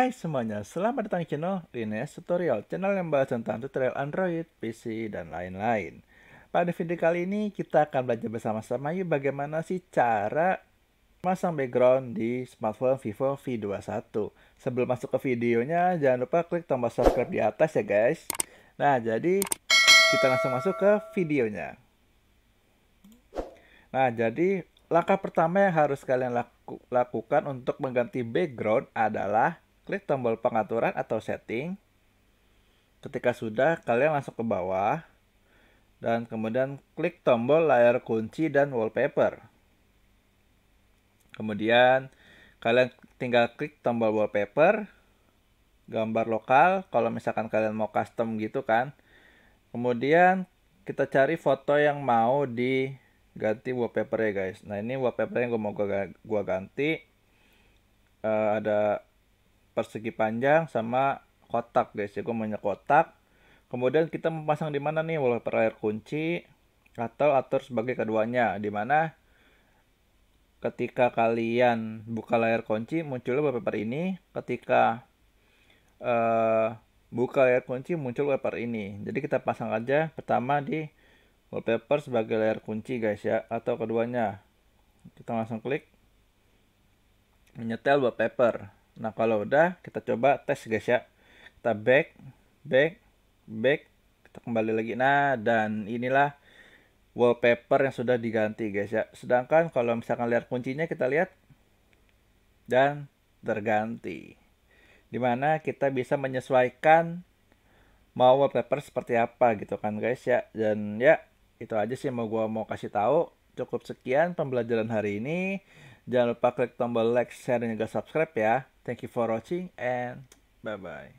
Hai semuanya, selamat datang di channel Rines Tutorial, channel yang membahas tentang tutorial Android, PC, dan lain-lain. Pada video kali ini kita akan belajar bersama-sama yuk bagaimana sih cara masang background di smartphone Vivo V21. Sebelum masuk ke videonya, jangan lupa klik tombol subscribe di atas ya guys. Nah, jadi kita langsung masuk ke videonya. Nah, jadi langkah pertama yang harus kalian laku lakukan untuk mengganti background adalah klik tombol pengaturan atau setting. Ketika sudah, kalian masuk ke bawah dan kemudian klik tombol layar kunci dan wallpaper. Kemudian kalian tinggal klik tombol wallpaper, gambar lokal kalau misalkan kalian mau custom gitu kan. Kemudian kita cari foto yang mau diganti wallpaper ya guys. Nah ini wallpaper yang gue mau gua, ganti. Uh, ada persegi panjang sama kotak guys ya gue punya kotak kemudian kita memasang di mana nih wallpaper layar kunci atau atur sebagai keduanya di mana ketika kalian buka layar kunci muncul wallpaper ini ketika uh, buka layar kunci muncul wallpaper ini jadi kita pasang aja pertama di wallpaper sebagai layar kunci guys ya atau keduanya kita langsung klik menyetel wallpaper Nah kalau udah kita coba tes guys ya. Kita back, back, back. Kita kembali lagi. Nah dan inilah wallpaper yang sudah diganti guys ya. Sedangkan kalau misalkan lihat kuncinya kita lihat dan terganti. Dimana kita bisa menyesuaikan mau wallpaper seperti apa gitu kan guys ya. Dan ya itu aja sih mau gua mau kasih tahu. Cukup sekian pembelajaran hari ini. Jangan lupa klik tombol like, share, dan juga subscribe ya. Thank you for watching and bye bye.